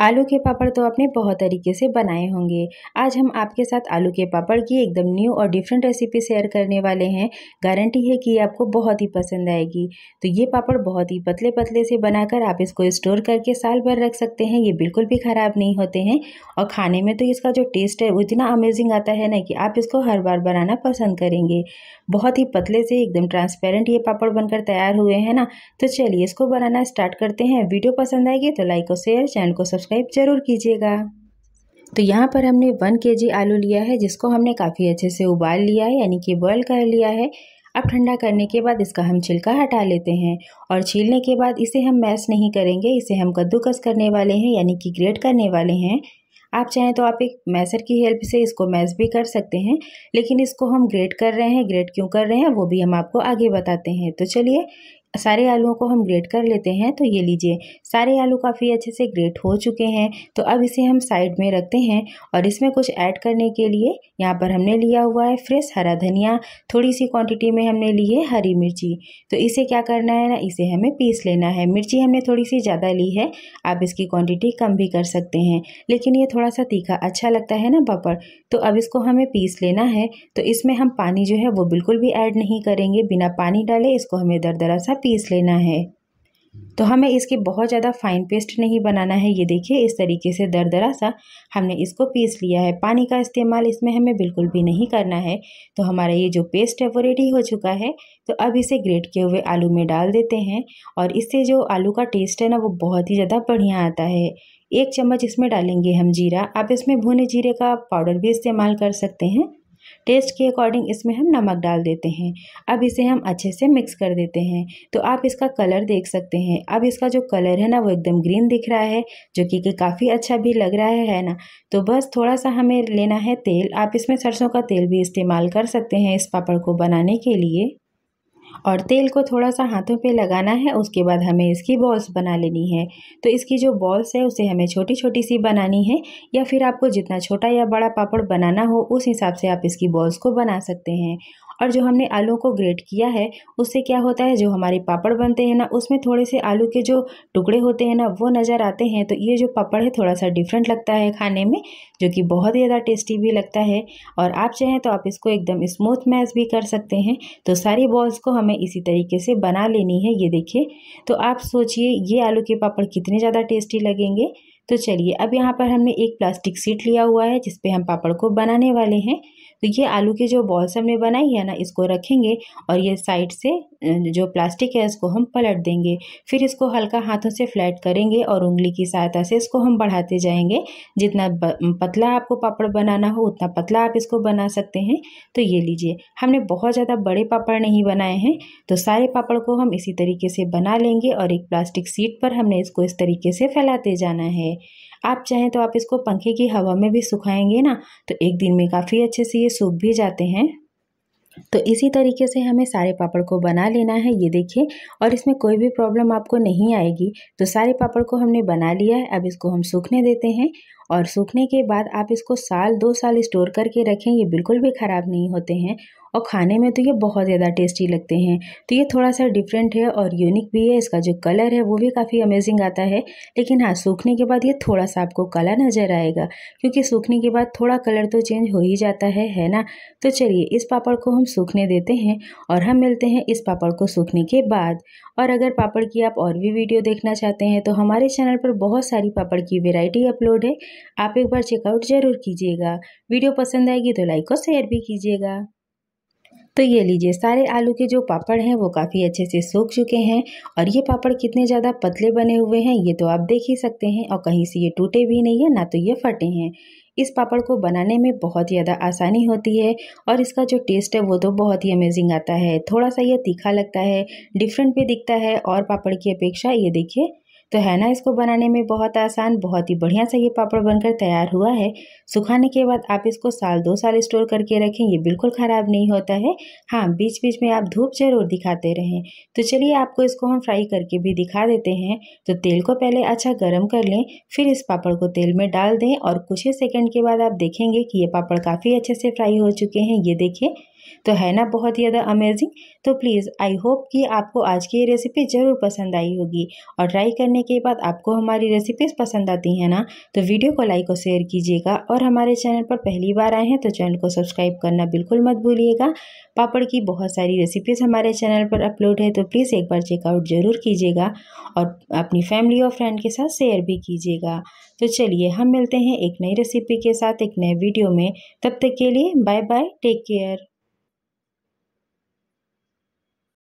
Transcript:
आलू के पापड़ तो आपने बहुत तरीके से बनाए होंगे आज हम आपके साथ आलू के पापड़ की एकदम न्यू और डिफरेंट रेसिपी शेयर करने वाले हैं गारंटी है कि ये आपको बहुत ही पसंद आएगी तो ये पापड़ बहुत ही पतले पतले से बनाकर आप इसको स्टोर करके साल भर रख सकते हैं ये बिल्कुल भी ख़राब नहीं होते हैं और खाने में तो इसका जो टेस्ट है वो इतना अमेजिंग आता है ना कि आप इसको हर बार बनाना पसंद करेंगे बहुत ही पतले से एकदम ट्रांसपेरेंट ये पापड़ बनकर तैयार हुए हैं ना तो चलिए इसको बनाना स्टार्ट करते हैं वीडियो पसंद आएगी तो लाइक और शेयर चैनल को सब्सक्राइब सब्सक्राइब ज़रूर कीजिएगा तो यहाँ पर हमने वन के जी आलू लिया है जिसको हमने काफ़ी अच्छे से उबाल लिया है यानी कि बॉयल कर लिया है अब ठंडा करने के बाद इसका हम छिलका हटा लेते हैं और छीलने के बाद इसे हम मैश नहीं करेंगे इसे हम कद्दूकस करने वाले हैं यानी कि ग्रेट करने वाले हैं आप चाहें तो आप एक मैसर की हेल्प से इसको मैश भी कर सकते हैं लेकिन इसको हम ग्रेट कर रहे हैं ग्रेट क्यों कर रहे हैं वो भी हम आपको आगे बताते हैं तो चलिए सारे आलूओं को हम ग्रेट कर लेते हैं तो ये लीजिए सारे आलू काफ़ी अच्छे से ग्रेट हो चुके हैं तो अब इसे हम साइड में रखते हैं और इसमें कुछ ऐड करने के लिए यहाँ पर हमने लिया हुआ है फ्रेश हरा धनिया थोड़ी सी क्वांटिटी में हमने ली है हरी मिर्ची तो इसे क्या करना है ना इसे हमें पीस लेना है मिर्ची हमने थोड़ी सी ज़्यादा ली है आप इसकी क्वान्टिटी कम भी कर सकते हैं लेकिन ये थोड़ा सा तीखा अच्छा लगता है ना पापड़ तो अब इसको हमें पीस लेना है तो इसमें हम पानी जो है वो बिल्कुल भी ऐड नहीं करेंगे बिना पानी डाले इसको हमें दर सा पीस लेना है तो हमें इसके बहुत ज़्यादा फाइन पेस्ट नहीं बनाना है ये देखिए इस तरीके से दरदरा सा हमने इसको पीस लिया है पानी का इस्तेमाल इसमें हमें बिल्कुल भी नहीं करना है तो हमारा ये जो पेस्ट है वो रेडी हो चुका है तो अब इसे ग्रेट किए हुए आलू में डाल देते हैं और इससे जो आलू का टेस्ट है ना वो बहुत ही ज़्यादा बढ़िया आता है एक चम्मच इसमें डालेंगे हम जीरा आप इसमें भुने जीरे का पाउडर भी इस्तेमाल कर सकते हैं टेस्ट के अकॉर्डिंग इसमें हम नमक डाल देते हैं अब इसे हम अच्छे से मिक्स कर देते हैं तो आप इसका कलर देख सकते हैं अब इसका जो कलर है ना वो एकदम ग्रीन दिख रहा है जो कि, काफ़ी अच्छा भी लग रहा है, है ना तो बस थोड़ा सा हमें लेना है तेल आप इसमें सरसों का तेल भी इस्तेमाल कर सकते हैं इस पापड़ को बनाने के लिए और तेल को थोड़ा सा हाथों पे लगाना है उसके बाद हमें इसकी बॉल्स बना लेनी है तो इसकी जो बॉल्स है उसे हमें छोटी छोटी सी बनानी है या फिर आपको जितना छोटा या बड़ा पापड़ बनाना हो उस हिसाब से आप इसकी बॉल्स को बना सकते हैं और जो हमने आलू को ग्रेट किया है उससे क्या होता है जो हमारे पापड़ बनते हैं ना उसमें थोड़े से आलू के जो टुकड़े होते हैं ना वो नज़र आते हैं तो ये जो पापड़ है थोड़ा सा डिफरेंट लगता है खाने में जो कि बहुत ज़्यादा टेस्टी भी लगता है और आप चाहें तो आप इसको एकदम स्मूथ मैश भी कर सकते हैं तो सारी बॉल्स को हमें हमें इसी तरीके से बना लेनी है ये देखिए तो आप सोचिए ये आलू के पापड़ कितने ज़्यादा टेस्टी लगेंगे तो चलिए अब यहाँ पर हमने एक प्लास्टिक सीट लिया हुआ है जिसपे हम पापड़ को बनाने वाले हैं तो ये आलू के जो बॉल्स हमने बनाई है ना इसको रखेंगे और ये साइड से जो प्लास्टिक है इसको हम पलट देंगे फिर इसको हल्का हाथों से फ्लैट करेंगे और उंगली की सहायता से इसको हम बढ़ाते जाएंगे जितना पतला आपको पापड़ बनाना हो उतना पतला आप इसको बना सकते हैं तो ये लीजिए हमने बहुत ज़्यादा बड़े पापड़ नहीं बनाए हैं तो सारे पापड़ को हम इसी तरीके से बना लेंगे और एक प्लास्टिक सीट पर हमने इसको इस तरीके से फैलाते जाना है आप चाहें तो आप इसको पंखे की हवा में भी सुखाएंगे ना तो एक दिन में काफ़ी अच्छे से ये सूख भी जाते हैं तो इसी तरीके से हमें सारे पापड़ को बना लेना है ये देखिए और इसमें कोई भी प्रॉब्लम आपको नहीं आएगी तो सारे पापड़ को हमने बना लिया है अब इसको हम सूखने देते हैं और सूखने के बाद आप इसको साल दो साल स्टोर करके रखें ये बिल्कुल भी ख़राब नहीं होते हैं और खाने में तो ये बहुत ज़्यादा टेस्टी लगते हैं तो ये थोड़ा सा डिफरेंट है और यूनिक भी है इसका जो कलर है वो भी काफ़ी अमेजिंग आता है लेकिन हाँ सूखने के बाद ये थोड़ा सा आपको काला नज़र आएगा क्योंकि सूखने के बाद थोड़ा कलर तो चेंज हो ही जाता है है ना तो चलिए इस पापड़ को हम सूखने देते हैं और हम मिलते हैं इस पापड़ को सूखने के बाद और अगर पापड़ की आप और भी वीडियो देखना चाहते हैं तो हमारे चैनल पर बहुत सारी पापड़ की वेराइटी अपलोड है आप एक बार चेकआउट ज़रूर कीजिएगा वीडियो पसंद आएगी तो लाइक और शेयर भी कीजिएगा तो ये लीजिए सारे आलू के जो पापड़ हैं वो काफ़ी अच्छे से सूख चुके हैं और ये पापड़ कितने ज़्यादा पतले बने हुए हैं ये तो आप देख ही सकते हैं और कहीं से ये टूटे भी नहीं है ना तो ये फटे हैं इस पापड़ को बनाने में बहुत ज़्यादा आसानी होती है और इसका जो टेस्ट है वो तो बहुत ही अमेजिंग आता है थोड़ा सा ये तीखा लगता है डिफरेंट भी दिखता है और पापड़ की अपेक्षा ये देखिए तो है ना इसको बनाने में बहुत आसान बहुत ही बढ़िया सा ये पापड़ बनकर तैयार हुआ है सुखाने के बाद आप इसको साल दो साल स्टोर करके रखें ये बिल्कुल ख़राब नहीं होता है हाँ बीच बीच में आप धूप जरूर दिखाते रहें तो चलिए आपको इसको हम फ्राई करके भी दिखा देते हैं तो तेल को पहले अच्छा गर्म कर लें फिर इस पापड़ को तेल में डाल दें और कुछ ही सेकेंड के बाद आप देखेंगे कि ये पापड़ काफ़ी अच्छे से फ्राई हो चुके हैं ये देखें तो है ना बहुत ज़्यादा अमेजिंग तो प्लीज़ आई होप कि आपको आज की ये रेसिपी ज़रूर पसंद आई होगी और ट्राई करने के बाद आपको हमारी रेसिपीज़ पसंद आती हैं ना तो वीडियो को लाइक और शेयर कीजिएगा और हमारे चैनल पर पहली बार आए हैं तो चैनल को सब्सक्राइब करना बिल्कुल मत भूलिएगा पापड़ की बहुत सारी रेसिपीज़ हमारे चैनल पर अपलोड है तो प्लीज़ एक बार चेकआउट ज़रूर कीजिएगा और अपनी फैमिली और फ्रेंड के साथ शेयर भी कीजिएगा तो चलिए हम मिलते हैं एक नई रेसिपी के साथ एक नए वीडियो में तब तक के लिए बाय बाय टेक केयर